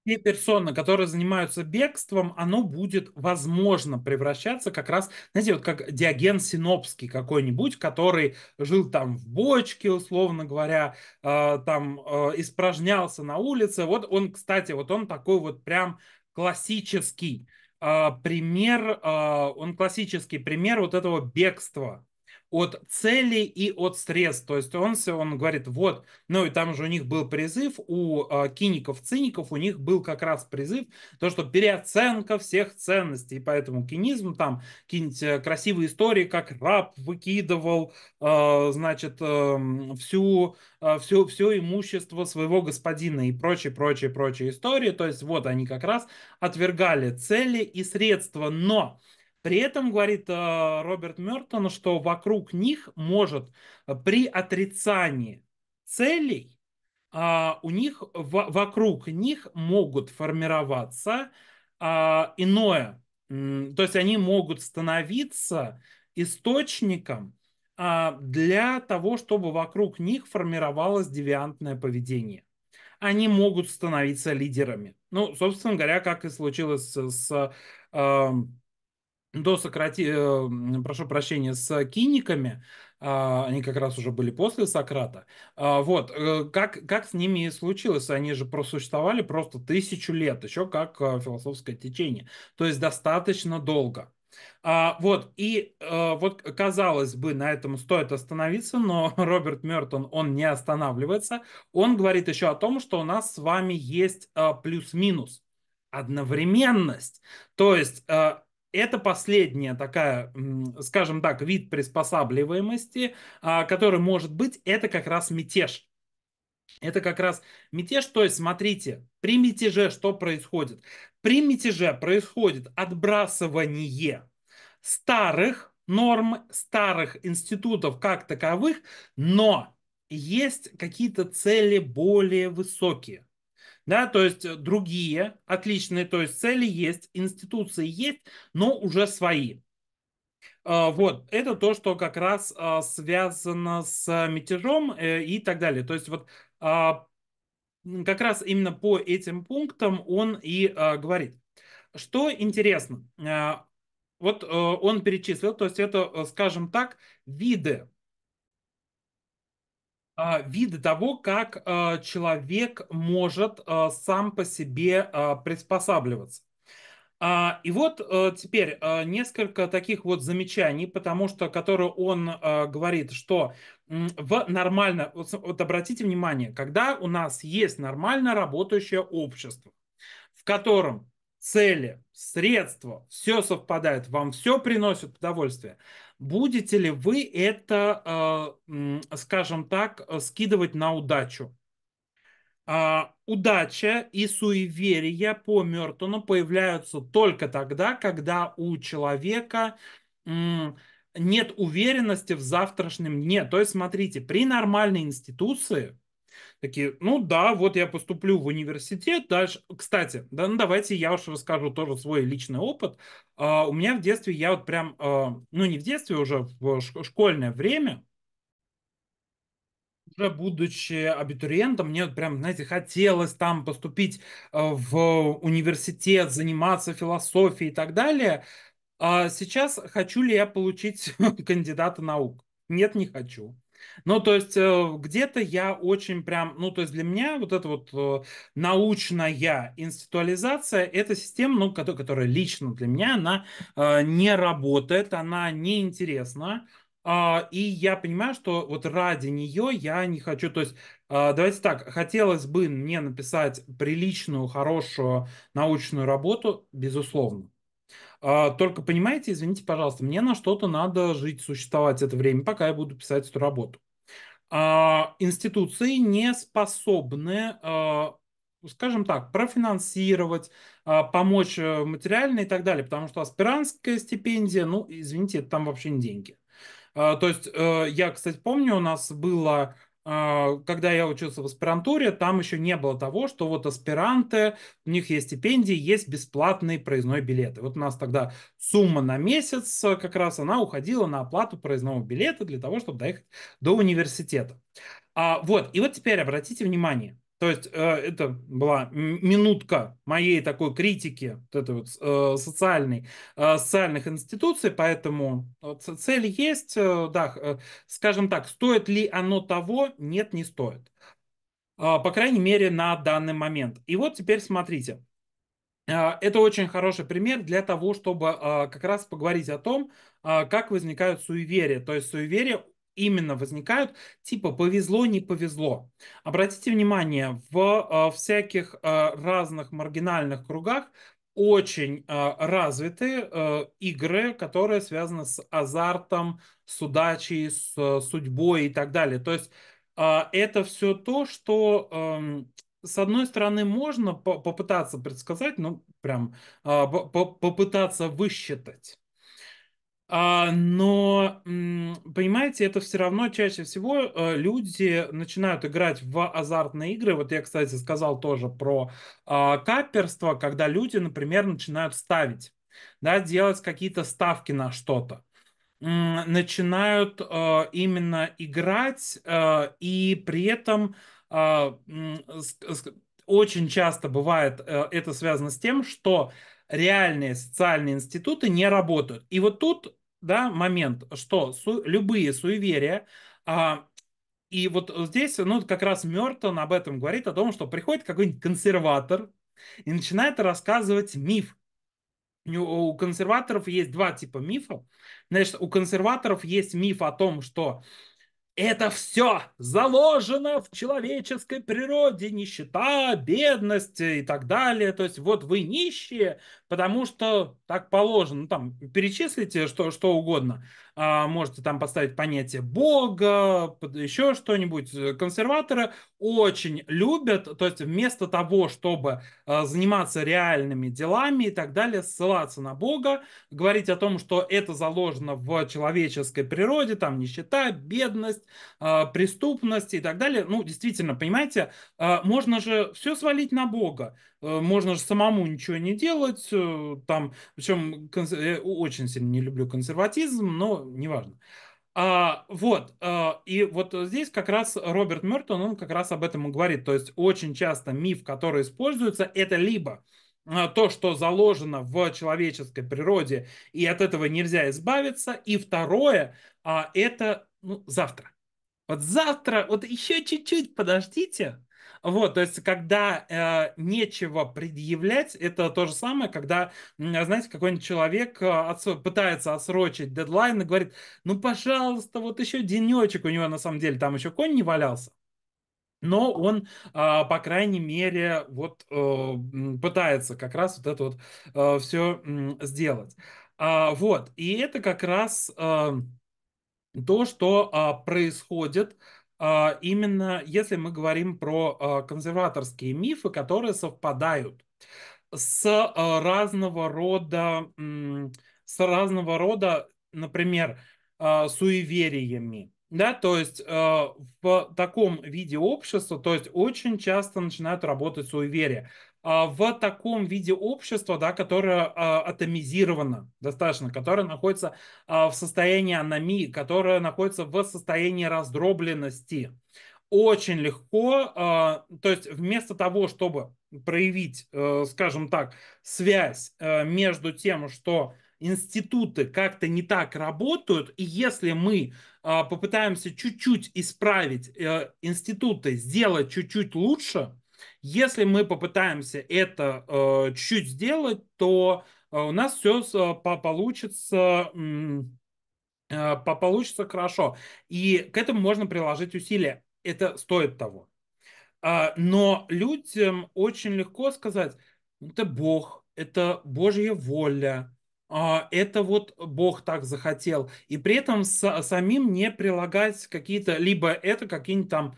те персоны, которые занимаются бегством, оно будет, возможно, превращаться как раз, знаете, вот как Диоген Синопский какой-нибудь, который жил там в бочке, условно говоря, э, там э, испражнялся на улице. Вот он, кстати, вот он такой вот прям классический э, пример, э, он классический пример вот этого бегства от целей и от средств. То есть он, он говорит, вот, ну и там же у них был призыв, у э, а, киников-циников у них был как раз призыв, то, что переоценка всех ценностей, поэтому кинизм, там какие-нибудь э, красивые истории, как раб выкидывал, э, значит, э, всю, э, всю, все имущество своего господина и прочие, прочие, прочие истории. То есть вот они как раз отвергали цели и средства, но при этом, говорит э, Роберт Мертон, что вокруг них может э, при отрицании целей а, у них вокруг них могут формироваться а, иное, то есть они могут становиться источником а, для того, чтобы вокруг них формировалось девиантное поведение. Они могут становиться лидерами. Ну, собственно говоря, как и случилось с, с эм, до Сократи... Э, прошу прощения, с киниками, а, они как раз уже были после Сократа, а, вот, э, как, как с ними и случилось, они же просуществовали просто тысячу лет, еще как э, философское течение, то есть достаточно долго. А, вот, и вот, казалось бы, на этом стоит остановиться, но (laughs) Роберт Мертон, он не останавливается. Он говорит еще о том, что у нас с вами есть плюс-минус одновременность. То есть это последняя такая, скажем так, вид приспосабливаемости, а, который может быть, это как раз мятеж. Это как раз мятеж, то есть смотрите, при мятеже что происходит? При мятеже происходит отбрасывание старых норм, старых институтов как таковых, но есть какие-то цели более высокие да, то есть э, другие, отличные, то есть цели есть, институции есть, но уже свои. А, вот, это то, что как раз а, связано с мятежом э, и так далее. То есть вот а, как раз именно по этим пунктам он и говорит. Что интересно, вот э, он перечислил, то есть это, скажем так, виды а, виды того, как а, человек может а, сам по себе приспосабливаться. И вот э, теперь э, несколько таких вот замечаний, потому что, которые он э, говорит, что в нормально, вот, вот обратите внимание, когда у нас есть нормально работающее общество, в котором цели, средства, все совпадает, вам все приносит удовольствие, будете ли вы это, э, скажем так, э, скидывать на удачу? А, удача и суеверия по Мертону появляются только тогда, когда у человека нет уверенности в завтрашнем дне. То есть, смотрите, при нормальной институции Такие, ну да, вот я поступлю в университет. Дальше, кстати, да, ну давайте я уж расскажу тоже свой личный опыт. Uh, у меня в детстве, я вот прям, uh, ну не в детстве, уже в школьное время, уже будучи абитуриентом, мне вот прям, знаете, хотелось там поступить а, в университет, заниматься философией и так далее. А сейчас хочу ли я получить (laughs) кандидата наук? Нет, не хочу. Ну, то есть э, где-то я очень прям, ну, то есть для меня вот эта вот э, научная институализация, эта система, ну, которая лично для меня, она э, не работает, она не интересна. А, и я понимаю, что вот ради нее я не хочу, то есть а, Давайте так, хотелось бы мне написать приличную, хорошую научную работу, безусловно. А, только понимаете, извините, пожалуйста, мне на что-то надо жить, существовать это время, пока я буду писать эту работу. А, институции не способны а, скажем так, профинансировать, помочь э, материально и так далее, потому что аспирантская стипендия, ну, извините, это там вообще не деньги. То есть э, я, кстати, помню, у нас было а, когда я учился в аспирантуре, там еще не было того, что вот аспиранты, у них есть стипендии, есть бесплатные проездной билеты. вот у нас тогда сумма на месяц а, как раз она уходила на оплату проездного билета для того, чтобы доехать до университета. А, вот, и вот теперь обратите внимание, то есть э, это была минутка моей такой критики вот этой вот, э, социальной, э, социальных институций, поэтому цель есть, да, скажем так, стоит ли оно того? Нет, не стоит. А, по крайней мере, на данный момент. И вот теперь смотрите. А, это очень хороший пример для того, чтобы а, как раз поговорить о том, как возникают суеверия. То есть суеверия именно возникают, типа повезло, не повезло. Обратите внимание, в э, всяких э, разных маргинальных кругах очень э, развиты игры, которые связаны с азартом, с удачей, с судьбой и так далее. То есть это все то, что эм, с одной стороны, можно попытаться предсказать, ну, прям попытаться высчитать. А, но, понимаете, это все равно чаще всего э, люди начинают играть в азартные игры. Вот я, кстати, сказал тоже про а, каперство, когда люди, например, начинают ставить, да, делать какие-то ставки на что-то начинают э, именно играть э, и при этом а, очень часто бывает это связано с тем, что реальные социальные институты не работают. И вот тут, да, момент, что су- любые суеверия, а, и вот здесь, ну, как раз Мертон об этом говорит, о том, что приходит какой-нибудь консерватор и начинает рассказывать миф. У консерваторов есть два типа мифов. Значит, у консерваторов есть миф о том, что это все заложено в человеческой природе, нищета, бедность и так далее. То есть вот вы нищие, потому что так положено. Ну, там перечислите что, что угодно. А, можете там поставить понятие Бога, еще что-нибудь. Э, консерваторы очень любят, то есть вместо того, чтобы а, заниматься реальными делами и так далее, ссылаться на Бога, говорить о том, что это заложено в человеческой природе, там нищета, бедность, а, преступность и так далее. Ну, действительно, понимаете, а, можно же все свалить на Бога. Э, можно же самому ничего не делать, э, там, причем я э, очень сильно не люблю консерватизм, но неважно. А, вот, а, и вот здесь как раз Роберт Мертон, он как раз об этом и говорит. То есть очень часто миф, который используется, это либо то, что заложено в человеческой природе, и от этого нельзя избавиться. И второе, а это ну, завтра. Вот завтра, вот еще чуть-чуть подождите, вот, то есть, когда э, нечего предъявлять, это то же самое, когда, знаете, какой-нибудь человек а, отсо- пытается отсрочить дедлайн и говорит, ну, пожалуйста, вот еще денечек у него на самом деле, там еще конь не валялся но он, а, по крайней мере, вот э, пытается как раз вот это вот э, все сделать. А, вот, и это как раз э, то, что происходит а, именно если мы говорим про а, консерваторские мифы, которые совпадают с а, разного рода, с разного рода, например, суевериями. Да, то есть э, в таком виде общества, то есть очень часто начинают работать суеверия. А, в таком виде общества, да, которое а, атомизировано достаточно, которое находится а, в состоянии аномии, которое находится в состоянии раздробленности. Очень легко, то есть вместо того, чтобы проявить, э, скажем так, связь э, между тем, что институты как-то не так работают, и если мы попытаемся чуть-чуть исправить э, институты, сделать чуть-чуть лучше – если мы попытаемся это э, чуть сделать, то э, у нас все э, по получится э, получится хорошо. И к этому можно приложить усилия. Это стоит того. Э, но людям очень легко сказать, это «Ну, Бог, это Божья воля, а, это вот Бог так захотел. И при этом самим не прилагать какие-то, либо это какие-нибудь там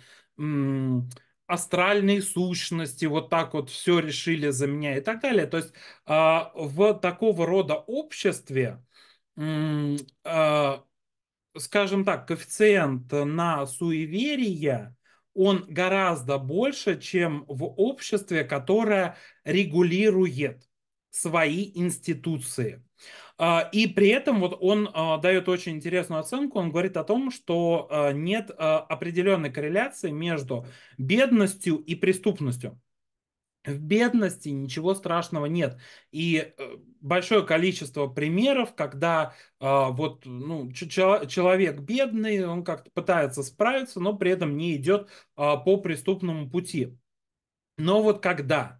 астральные сущности, вот так вот все решили за меня и так далее. То есть а, в такого рода обществе, а, скажем так, коэффициент на суеверие, он гораздо больше, чем в обществе, которое регулирует свои институции. А, и при этом вот он а, дает очень интересную оценку, он говорит о том, что а, нет определенной корреляции между бедностью и преступностью. В бедности ничего страшного нет. И э, большое количество примеров, когда вот ну, человек бедный, он как-то пытается справиться, но при этом не идет по преступному пути. Но вот когда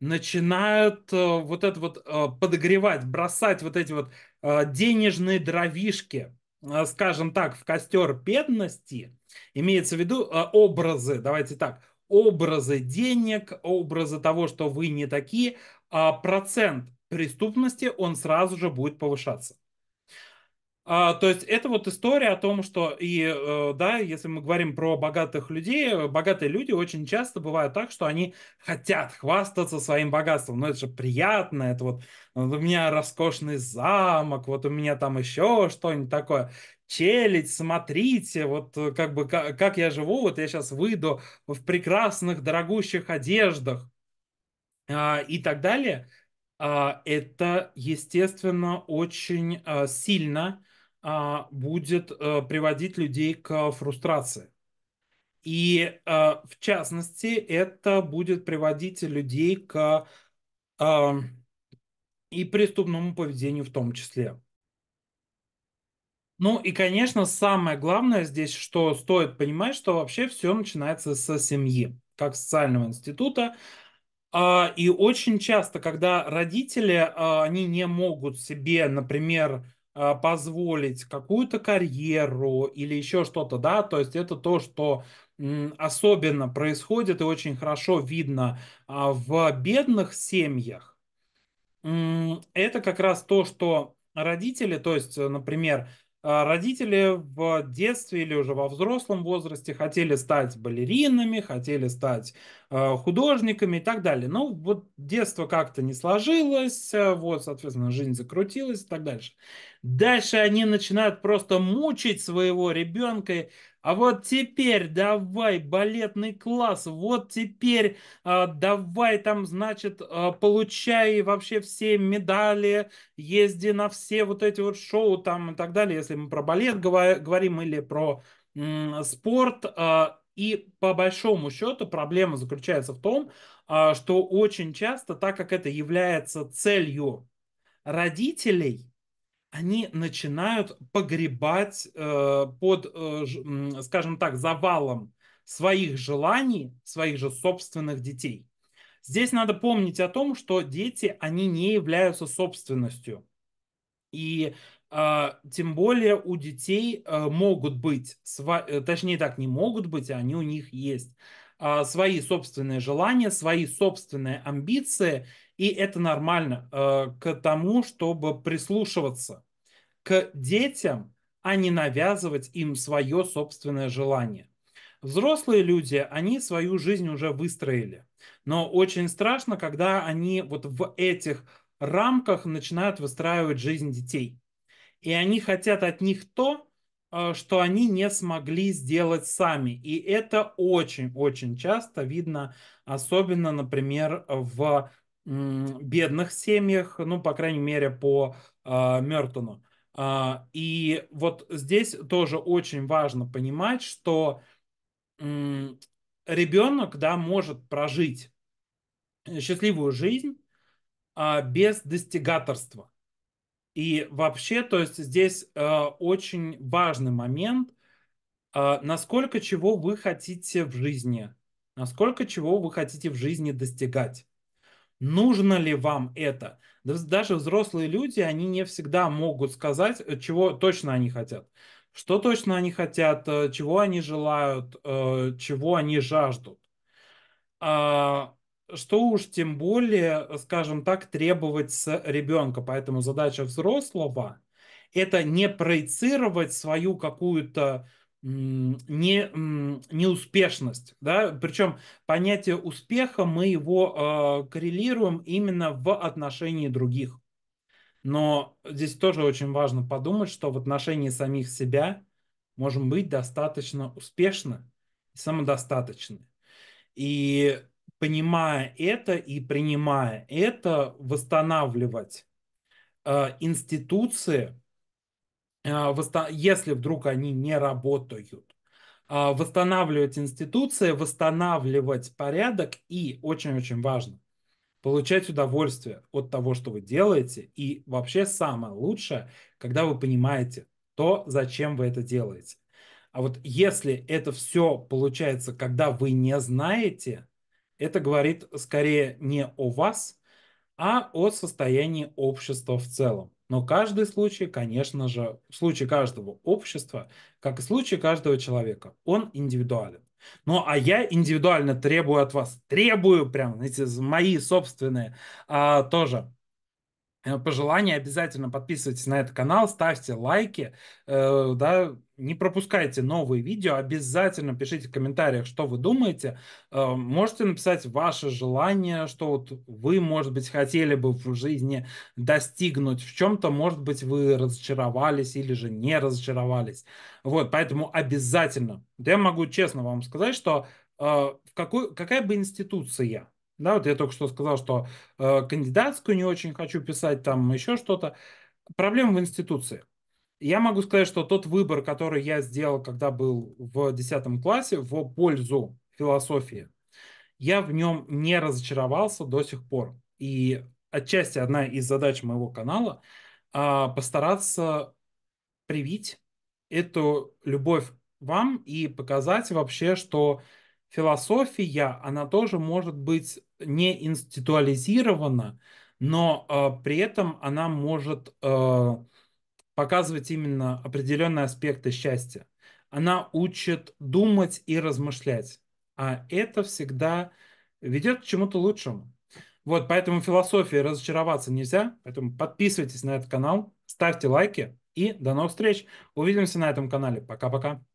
начинают э, вот это вот э, подогревать, бросать вот эти вот э, денежные дровишки, скажем так, в костер бедности, имеется в виду образы, давайте так, образы денег, образы того, что вы не такие, а процент преступности, он сразу же будет повышаться. А, то есть это вот история о том, что и э, да, если мы говорим про богатых людей, э, богатые люди очень часто бывают так, что они хотят хвастаться своим богатством, но ну, это же приятно, это вот э, у меня роскошный замок, вот у меня там еще что-нибудь такое. Челить, смотрите, вот как бы как, как я живу, вот я сейчас выйду в прекрасных, дорогущих одеждах э, и так далее. Э, это, естественно, очень э, сильно а, будет э, приводить людей к фрустрации. И э, в частности, это будет приводить людей к а, и преступному поведению в том числе. Ну и, конечно, самое главное здесь, что стоит понимать, что вообще все начинается со семьи, как социального института. А, и очень часто, когда родители, они не могут себе, например, а, позволить какую-то карьеру или еще что-то, да, то есть это то, что особенно происходит и очень хорошо видно а, в бедных семьях. Это как раз то, что родители, то есть, например, а, родители в детстве или уже во взрослом возрасте хотели стать балеринами, хотели стать художниками и так далее. Ну, вот детство как-то не сложилось, вот, соответственно, жизнь закрутилась и так дальше. Дальше они начинают просто мучить своего ребенка. А вот теперь давай балетный класс, вот теперь э, давай там, значит, э, получай вообще все медали, езди на все вот эти вот шоу там и так далее, если мы про балет говорим или про э, спорт. Э, и по большому счету проблема заключается в том, э, что очень часто, так как это является целью родителей, они начинают погребать э, под, э, скажем так, завалом своих желаний, своих же собственных детей. Здесь надо помнить о том, что дети, они не являются собственностью. И э, тем более у детей э, могут быть, сва- э, точнее так, не могут быть, а они у них есть э, свои собственные желания, свои собственные амбиции, и это нормально э, к тому, чтобы прислушиваться к детям, а не навязывать им свое собственное желание. Взрослые люди, они свою жизнь уже выстроили. Но очень страшно, когда они вот в этих рамках начинают выстраивать жизнь детей. И они хотят от них то, э, что они не смогли сделать сами. И это очень-очень часто видно, особенно, например, в бедных семьях, ну, по крайней мере, по э, Мертону. А, и вот здесь тоже очень важно понимать, что ребенок да, может прожить счастливую жизнь а, без достигаторства. И вообще, то есть здесь э, очень важный момент, а, насколько чего вы хотите в жизни, насколько чего вы хотите в жизни достигать нужно ли вам это. Даже взрослые люди, они не всегда могут сказать, э, чего точно они хотят. Что точно они хотят, э, чего они желают, э, чего они жаждут. А, что уж тем более, скажем так, требовать с ребенка. Поэтому задача взрослого – это не проецировать свою какую-то не, неуспешность. Да? Причем понятие успеха мы его э, коррелируем именно в отношении других. Но здесь тоже очень важно подумать, что в отношении самих себя можем быть достаточно успешны самодостаточны. И понимая это и принимая это, восстанавливать э, институции, а, если вдруг они не работают а, восстанавливать институции, восстанавливать порядок и, очень-очень важно, получать удовольствие от того, что вы делаете. И вообще самое лучшее, когда вы понимаете то, зачем вы это делаете. А вот если это все получается, когда вы не знаете, это говорит скорее не о вас, а о состоянии общества в целом. Но каждый случай, конечно же, случай каждого общества, как и случай каждого человека, он индивидуален. Ну, а я индивидуально требую от вас, требую прям, знаете, мои собственные а, тоже э, пожелания. Обязательно подписывайтесь на этот канал, ставьте лайки, э, да, не пропускайте новые видео, обязательно пишите в комментариях, что вы думаете. Э, можете написать ваше желание, что вот вы, может быть, хотели бы в жизни достигнуть в чем-то, может быть, вы разочаровались или же не разочаровались. Вот, поэтому обязательно. Я могу честно вам сказать, что э, в какой, какая бы институция, да, вот я только что сказал, что э, кандидатскую не очень хочу писать, там еще что-то. Проблема в институции я могу сказать, что тот выбор, который я сделал, когда был в 10 классе, в пользу философии, я в нем не разочаровался до сих пор. И отчасти одна из задач моего канала а, постараться привить эту любовь вам и показать вообще, что философия, она тоже может быть не институализирована, но э, при этом она может э, показывать именно определенные аспекты счастья. Она учит думать и размышлять. А это всегда ведет к чему-то лучшему. Вот, поэтому философии разочароваться нельзя. Поэтому подписывайтесь на этот канал, ставьте лайки и до новых встреч. Увидимся на этом канале. Пока-пока.